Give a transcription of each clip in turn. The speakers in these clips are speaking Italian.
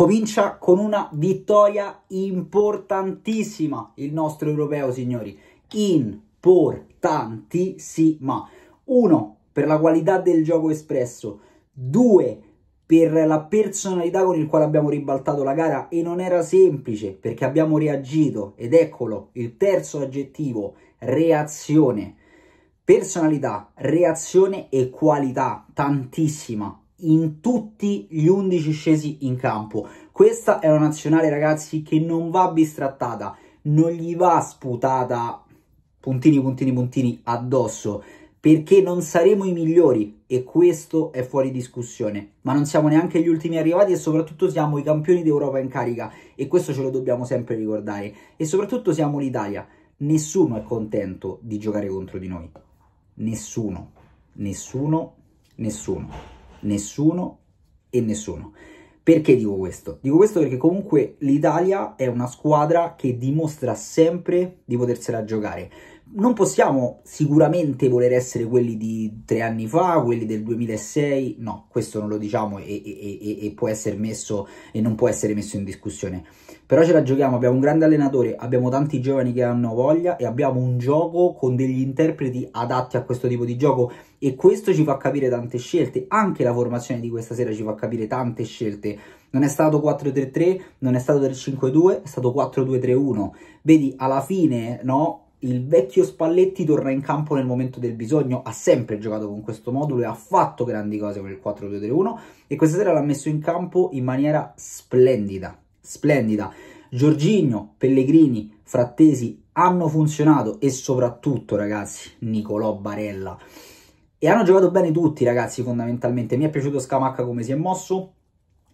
Comincia con una vittoria importantissima il nostro europeo, signori. Importantissima. Uno, per la qualità del gioco espresso. Due, per la personalità con il quale abbiamo ribaltato la gara e non era semplice perché abbiamo reagito ed eccolo il terzo aggettivo reazione personalità reazione e qualità tantissima in tutti gli 11 scesi in campo. Questa è una nazionale, ragazzi, che non va bistrattata, non gli va sputata puntini, puntini, puntini addosso, perché non saremo i migliori e questo è fuori discussione. Ma non siamo neanche gli ultimi arrivati e soprattutto siamo i campioni d'Europa in carica e questo ce lo dobbiamo sempre ricordare. E soprattutto siamo l'Italia. Nessuno è contento di giocare contro di noi. Nessuno. Nessuno. Nessuno nessuno e nessuno. Perché dico questo? Dico questo perché comunque l'Italia è una squadra che dimostra sempre di potersela giocare non possiamo sicuramente voler essere quelli di tre anni fa, quelli del 2006, no, questo non lo diciamo e, e, e, e può essere messo e non può essere messo in discussione. Però ce la giochiamo, abbiamo un grande allenatore, abbiamo tanti giovani che hanno voglia e abbiamo un gioco con degli interpreti adatti a questo tipo di gioco e questo ci fa capire tante scelte, anche la formazione di questa sera ci fa capire tante scelte. Non è stato 4-3-3, non è stato 3-5-2, è stato 4-2-3-1. Vedi, alla fine, no? il vecchio Spalletti torna in campo nel momento del bisogno, ha sempre giocato con questo modulo e ha fatto grandi cose con il 4-2-3-1 e questa sera l'ha messo in campo in maniera splendida, splendida. Giorginio, Pellegrini, Frattesi hanno funzionato e soprattutto ragazzi Nicolò Barella e hanno giocato bene tutti ragazzi fondamentalmente, mi è piaciuto Scamacca come si è mosso,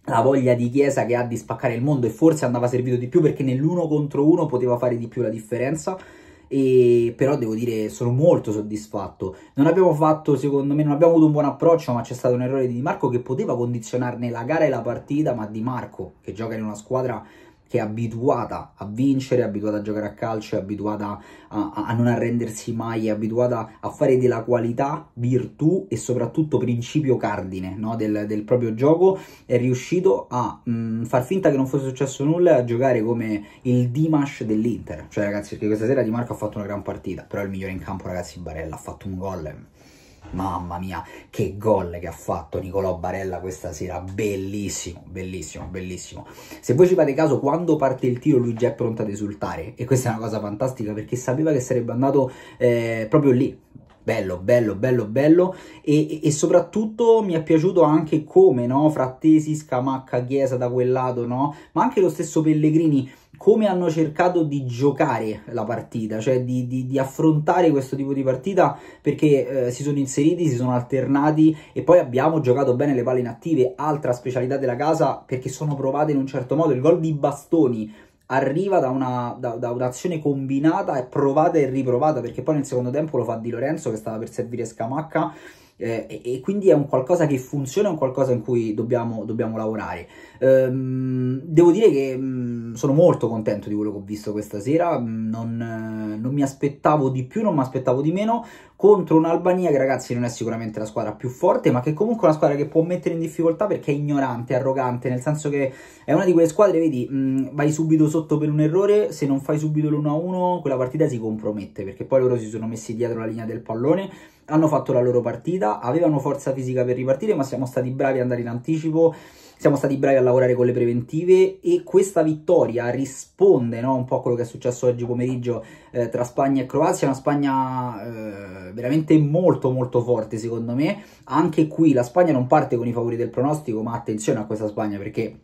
la voglia di Chiesa che ha di spaccare il mondo e forse andava servito di più perché nell'uno contro uno poteva fare di più la differenza e però devo dire sono molto soddisfatto. Non abbiamo fatto, secondo me, non abbiamo avuto un buon approccio, ma c'è stato un errore di Di Marco che poteva condizionarne la gara e la partita, ma Di Marco, che gioca in una squadra che è abituata a vincere, abituata a giocare a calcio, è abituata a, a, a non arrendersi mai, è abituata a fare della qualità virtù e soprattutto principio cardine no? del, del, proprio gioco, è riuscito a mh, mm, far finta che non fosse successo nulla e a giocare come il Dimash dell'Inter. Cioè ragazzi, perché questa sera Di Marco ha fatto una gran partita, però è il migliore in campo ragazzi Barella, ha fatto un gol. Mamma mia, che gol che ha fatto Nicolò Barella questa sera, bellissimo, bellissimo, bellissimo. Se voi ci fate caso, quando parte il tiro lui già è pronto ad esultare e questa è una cosa fantastica perché sapeva che sarebbe andato eh, proprio lì. Bello, bello, bello, bello e, e, soprattutto mi è piaciuto anche come, no, Frattesi, Scamacca, Chiesa da quel lato, no, ma anche lo stesso Pellegrini come hanno cercato di giocare la partita, cioè di, di, di affrontare questo tipo di partita perché eh, si sono inseriti, si sono alternati e poi abbiamo giocato bene le palle inattive, altra specialità della casa perché sono provate in un certo modo, il gol di bastoni arriva da, una, da, da un'azione combinata e provata e riprovata perché poi nel secondo tempo lo fa Di Lorenzo che stava per servire Scamacca eh, e, e, quindi è un qualcosa che funziona, è un qualcosa in cui dobbiamo, dobbiamo lavorare. Ehm, devo dire che mh, mm, sono molto contento di quello che ho visto questa sera, mm, non, eh, non mi aspettavo di più, non mi aspettavo di meno, contro un'Albania che ragazzi non è sicuramente la squadra più forte, ma che comunque è una squadra che può mettere in difficoltà perché è ignorante, arrogante, nel senso che è una di quelle squadre, vedi, mh, mm, vai subito sotto per un errore, se non fai subito l'1-1 quella partita si compromette, perché poi loro si sono messi dietro la linea del pallone hanno fatto la loro partita, avevano forza fisica per ripartire, ma siamo stati bravi ad andare in anticipo, siamo stati bravi a lavorare con le preventive e questa vittoria risponde no, un po' a quello che è successo oggi pomeriggio eh, tra Spagna e Croazia, una Spagna eh, veramente molto molto forte secondo me, anche qui la Spagna non parte con i favori del pronostico, ma attenzione a questa Spagna perché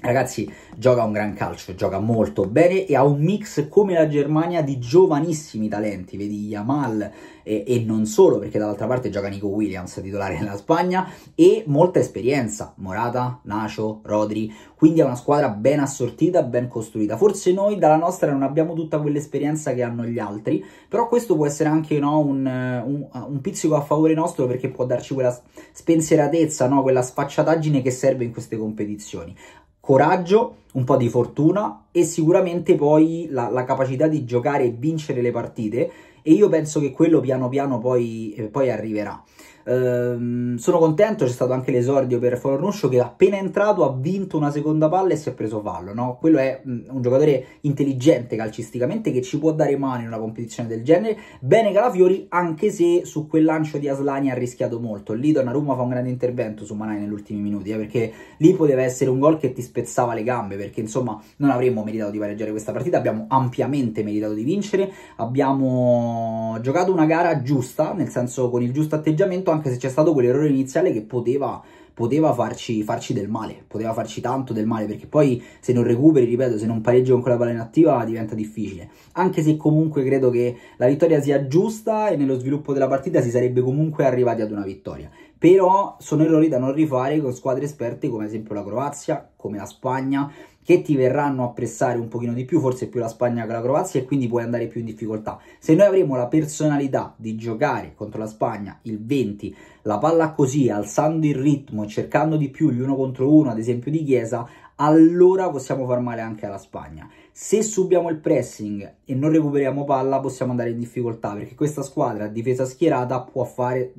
Ragazzi, gioca un gran calcio, gioca molto bene e ha un mix come la Germania di giovanissimi talenti, vedi Yamal e, e non solo, perché dall'altra parte gioca Nico Williams, titolare della Spagna, e molta esperienza, Morata, Nacio, Rodri, quindi è una squadra ben assortita, ben costruita. Forse noi dalla nostra non abbiamo tutta quell'esperienza che hanno gli altri, però questo può essere anche no, un, un, un, pizzico a favore nostro perché può darci quella spensieratezza, no, quella sfacciataggine che serve in queste competizioni coraggio, un po' di fortuna e sicuramente poi la, la capacità di giocare e vincere le partite e io penso che quello piano piano poi, eh, poi arriverà. Ehm, sono contento, c'è stato anche l'esordio per Fornuscio che appena entrato ha vinto una seconda palla e si è preso fallo. No? Quello è mm, un giocatore intelligente calcisticamente che ci può dare mano in una competizione del genere. Bene Calafiori, anche se su quel lancio di Aslani ha rischiato molto. Lì Donnarumma fa un grande intervento su Manai negli ultimi minuti, eh, perché lì poteva essere un gol che ti spezzava le gambe, perché insomma non avremmo meritato di pareggiare questa partita, abbiamo ampiamente meritato di vincere, abbiamo giocato una gara giusta, nel senso con il giusto atteggiamento, anche se c'è stato quell'errore iniziale che poteva poteva farci, farci, del male, poteva farci tanto del male, perché poi se non recuperi, ripeto, se non pareggi con quella palla inattiva diventa difficile. Anche se comunque credo che la vittoria sia giusta e nello sviluppo della partita si sarebbe comunque arrivati ad una vittoria però sono errori da non rifare con squadre esperte come ad esempio la Croazia, come la Spagna, che ti verranno a pressare un pochino di più, forse più la Spagna che la Croazia, e quindi puoi andare più in difficoltà. Se noi avremo la personalità di giocare contro la Spagna il 20, la palla così, alzando il ritmo, cercando di più gli uno contro uno, ad esempio di Chiesa, allora possiamo far male anche alla Spagna. Se subiamo il pressing e non recuperiamo palla, possiamo andare in difficoltà, perché questa squadra a difesa schierata può fare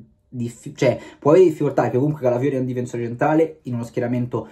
cioè può avere difficoltà perché comunque Calafiori è un difensore centrale in uno schieramento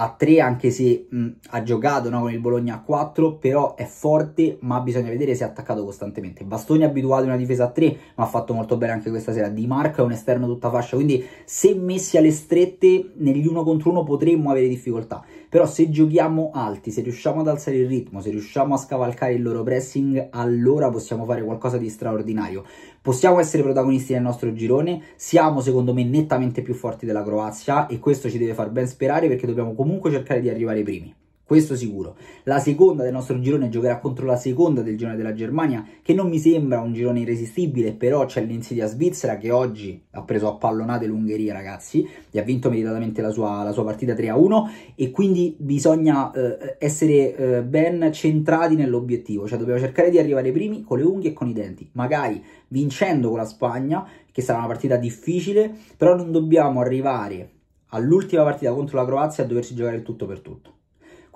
a 3 anche se mh, ha giocato no, con il Bologna a 4 però è forte ma bisogna vedere se è attaccato costantemente Bastoni è abituato a una difesa a 3 ma ha fatto molto bene anche questa sera Di Marco è un esterno tutta fascia quindi se messi alle strette negli 1 contro 1 potremmo avere difficoltà però se giochiamo alti, se riusciamo ad alzare il ritmo, se riusciamo a scavalcare il loro pressing, allora possiamo fare qualcosa di straordinario. Possiamo essere protagonisti nel nostro girone, siamo secondo me nettamente più forti della Croazia e questo ci deve far ben sperare perché dobbiamo comunque cercare di arrivare primi questo sicuro. La seconda del nostro girone giocherà contro la seconda del girone della Germania, che non mi sembra un girone irresistibile, però c'è l'insidia Svizzera che oggi ha preso a pallonate l'Ungheria, ragazzi, e ha vinto meritatamente la sua, la sua partita 3-1 e quindi bisogna eh, essere eh, ben centrati nell'obiettivo, cioè dobbiamo cercare di arrivare primi con le unghie e con i denti, magari vincendo con la Spagna, che sarà una partita difficile, però non dobbiamo arrivare all'ultima partita contro la Croazia a doversi giocare il tutto per tutto.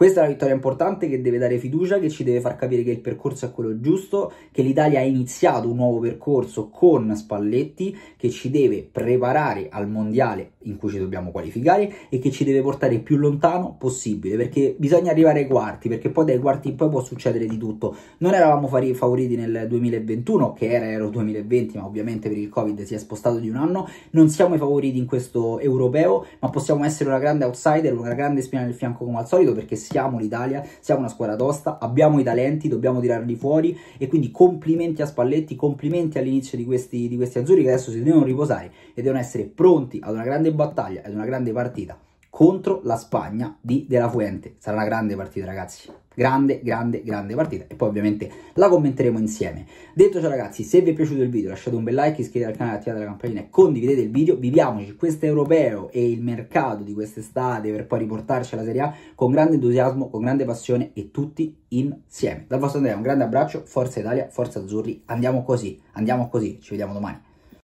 Questa è una vittoria importante che deve dare fiducia, che ci deve far capire che il percorso è quello giusto, che l'Italia ha iniziato un nuovo percorso con Spalletti, che ci deve preparare al mondiale in cui ci dobbiamo qualificare e che ci deve portare il più lontano possibile perché bisogna arrivare ai quarti perché poi dai quarti in poi può succedere di tutto non eravamo favoriti nel 2021 che era Euro 2020 ma ovviamente per il covid si è spostato di un anno non siamo i favoriti in questo europeo ma possiamo essere una grande outsider una grande spina nel fianco come al solito perché siamo l'Italia siamo una squadra tosta abbiamo i talenti dobbiamo tirarli fuori e quindi complimenti a Spalletti complimenti all'inizio di questi, di questi azzurri che adesso si devono riposare e devono essere pronti ad una grande battaglia ed una grande partita contro la Spagna di De La Fuente. Sarà una grande partita, ragazzi. Grande, grande, grande partita. E poi ovviamente la commenteremo insieme. Detto ciò, ragazzi, se vi è piaciuto il video lasciate un bel like, iscrivetevi al canale, attivate la campanella e condividete il video. Viviamoci questo europeo e il mercato di quest'estate per poi riportarci alla Serie A con grande entusiasmo, con grande passione e tutti insieme. Dal vostro Andrea un grande abbraccio, forza Italia, forza Azzurri. Andiamo così, andiamo così. Ci vediamo domani.